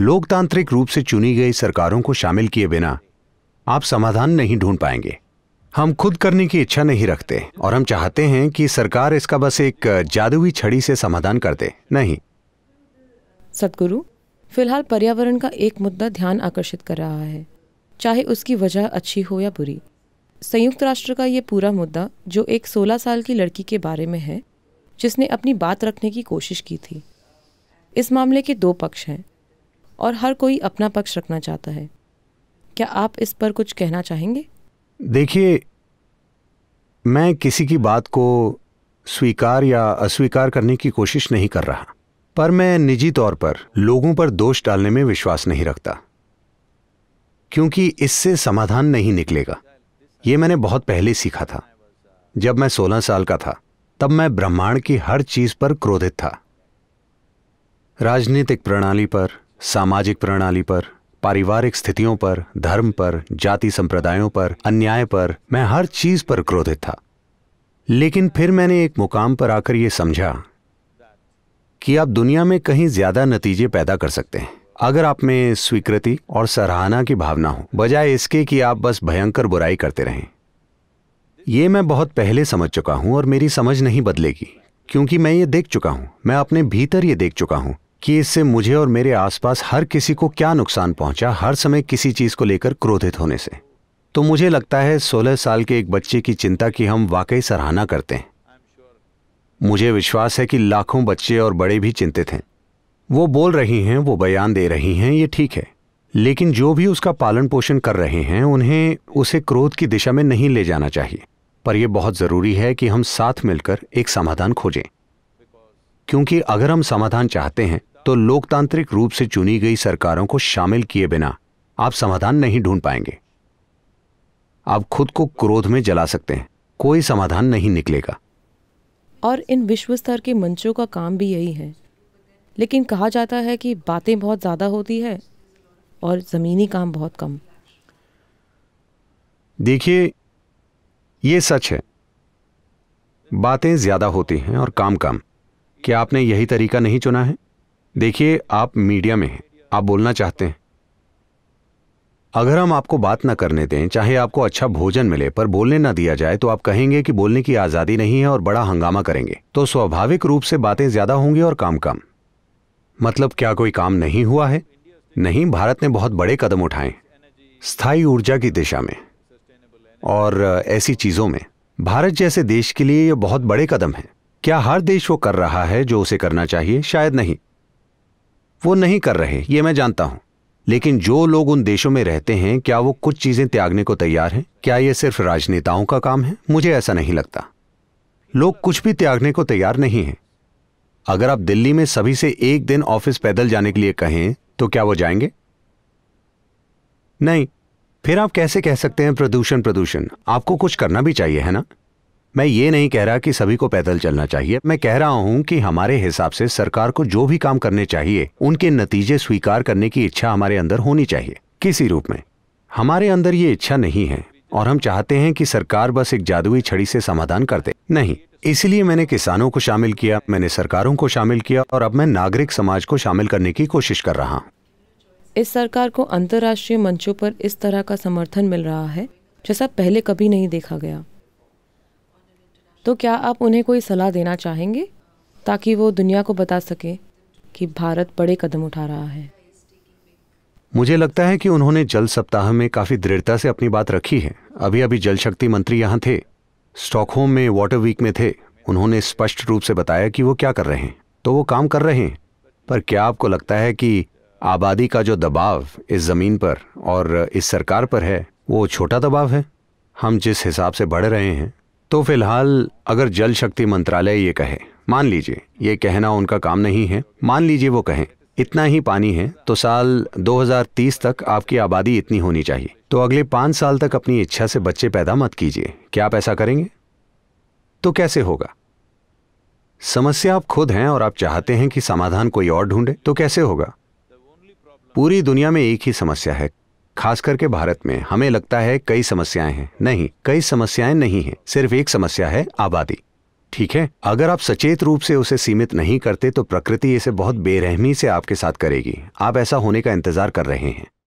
लोकतांत्रिक रूप से चुनी गई सरकारों को शामिल किए बिना आप समाधान नहीं ढूंढ पाएंगे हम खुद करने की इच्छा नहीं रखते और हम चाहते हैं कि सरकार इसका बस एक जादुई छड़ी से समाधान कर दे नहीं सतगुरु फिलहाल पर्यावरण का एक मुद्दा ध्यान आकर्षित कर रहा है चाहे उसकी वजह अच्छी हो या बुरी संयुक्त राष्ट्र का ये पूरा मुद्दा जो एक 16 साल की लड़की के बारे में है जिसने अपनी बात रखने की कोशिश की थी इस मामले के दो पक्ष हैं और हर कोई अपना पक्ष रखना चाहता है क्या आप इस पर कुछ कहना चाहेंगे देखिए मैं किसी की बात को स्वीकार या अस्वीकार करने की कोशिश नहीं कर रहा पर मैं निजी तौर पर लोगों पर दोष डालने में विश्वास नहीं रखता क्योंकि इससे समाधान नहीं निकलेगा ये मैंने बहुत पहले सीखा था जब मैं सोलह साल का था तब मैं ब्रह्मांड की हर चीज पर क्रोधित था राजनीतिक प्रणाली पर सामाजिक प्रणाली पर पारिवारिक स्थितियों पर धर्म पर जाति संप्रदायों पर अन्याय पर मैं हर चीज पर क्रोधित था लेकिन फिर मैंने एक मुकाम पर आकर यह समझा कि आप दुनिया में कहीं ज्यादा नतीजे पैदा कर सकते हैं अगर आप में स्वीकृति और सराहना की भावना हो बजाय इसके कि आप बस भयंकर बुराई करते रहें यह मैं बहुत पहले समझ चुका हूं और मेरी समझ नहीं बदलेगी क्योंकि मैं ये देख चुका हूं मैं अपने भीतर ये देख चुका हूं कि इससे मुझे और मेरे आसपास हर किसी को क्या नुकसान पहुंचा हर समय किसी चीज़ को लेकर क्रोधित होने से तो मुझे लगता है 16 साल के एक बच्चे की चिंता की हम वाकई सराहना करते हैं मुझे विश्वास है कि लाखों बच्चे और बड़े भी चिंतित हैं वो बोल रही हैं वो बयान दे रही हैं ये ठीक है लेकिन जो भी उसका पालन पोषण कर रहे हैं उन्हें उसे क्रोध की दिशा में नहीं ले जाना चाहिए पर यह बहुत ज़रूरी है कि हम साथ मिलकर एक समाधान खोजें क्योंकि अगर हम समाधान चाहते हैं तो लोकतांत्रिक रूप से चुनी गई सरकारों को शामिल किए बिना आप समाधान नहीं ढूंढ पाएंगे आप खुद को क्रोध में जला सकते हैं कोई समाधान नहीं निकलेगा और इन विश्व स्तर के मंचों का काम भी यही है लेकिन कहा जाता है कि बातें बहुत ज़्यादा होती है और ज़मीनी काम बहुत कम देखिए ये सच है बातें ज़्यादा होती हैं और काम कम क्या आपने यही तरीका नहीं चुना है देखिए आप मीडिया में हैं आप बोलना चाहते हैं अगर हम आपको बात ना करने दें चाहे आपको अच्छा भोजन मिले पर बोलने ना दिया जाए तो आप कहेंगे कि बोलने की आज़ादी नहीं है और बड़ा हंगामा करेंगे तो स्वाभाविक रूप से बातें ज़्यादा होंगी और काम कम मतलब क्या कोई काम नहीं हुआ है नहीं भारत ने बहुत बड़े कदम उठाए स्थायी ऊर्जा की दिशा में और ऐसी चीज़ों में भारत जैसे देश के लिए यह बहुत बड़े कदम है क्या हर देश वो कर रहा है जो उसे करना चाहिए शायद नहीं वो नहीं कर रहे ये मैं जानता हूं लेकिन जो लोग उन देशों में रहते हैं क्या वो कुछ चीजें त्यागने को तैयार हैं क्या यह सिर्फ राजनेताओं का काम है मुझे ऐसा नहीं लगता लोग कुछ भी त्यागने को तैयार नहीं हैं अगर आप दिल्ली में सभी से एक दिन ऑफिस पैदल जाने के लिए कहें तो क्या वो जाएंगे नहीं फिर आप कैसे कह सकते हैं प्रदूषण प्रदूषण आपको कुछ करना भी चाहिए है ना मैं ये नहीं कह रहा कि सभी को पैदल चलना चाहिए मैं कह रहा हूँ कि हमारे हिसाब से सरकार को जो भी काम करने चाहिए उनके नतीजे स्वीकार करने की इच्छा हमारे अंदर होनी चाहिए किसी रूप में हमारे अंदर ये इच्छा नहीं है और हम चाहते हैं कि सरकार बस एक जादुई छड़ी से समाधान करते नहीं इसलिए मैंने किसानों को शामिल किया मैंने सरकारों को शामिल किया और अब मैं नागरिक समाज को शामिल करने की कोशिश कर रहा हूँ इस सरकार को अंतर्राष्ट्रीय मंचों पर इस तरह का समर्थन मिल रहा है जैसा पहले कभी नहीं देखा गया तो क्या आप उन्हें कोई सलाह देना चाहेंगे ताकि वो दुनिया को बता सके कि भारत बड़े कदम उठा रहा है मुझे लगता है कि उन्होंने जल सप्ताह में काफ़ी दृढ़ता से अपनी बात रखी है अभी अभी जल शक्ति मंत्री यहां थे स्टॉकहोम में वाटर वीक में थे उन्होंने स्पष्ट रूप से बताया कि वो क्या कर रहे हैं तो वो काम कर रहे हैं पर क्या आपको लगता है कि आबादी का जो दबाव इस ज़मीन पर और इस सरकार पर है वो छोटा दबाव है हम जिस हिसाब से बढ़ रहे हैं तो फिलहाल अगर जल शक्ति मंत्रालय ये कहे मान लीजिए ये कहना उनका काम नहीं है मान लीजिए वो कहें इतना ही पानी है तो साल 2030 तक आपकी आबादी इतनी होनी चाहिए तो अगले पांच साल तक अपनी इच्छा से बच्चे पैदा मत कीजिए क्या आप ऐसा करेंगे तो कैसे होगा समस्या आप खुद हैं और आप चाहते हैं कि समाधान कोई और ढूंढे तो कैसे होगा पूरी दुनिया में एक ही समस्या है खास करके भारत में हमें लगता है कई समस्याएं हैं नहीं कई समस्याएं नहीं हैं सिर्फ एक समस्या है आबादी ठीक है अगर आप सचेत रूप से उसे सीमित नहीं करते तो प्रकृति इसे बहुत बेरहमी से आपके साथ करेगी आप ऐसा होने का इंतजार कर रहे हैं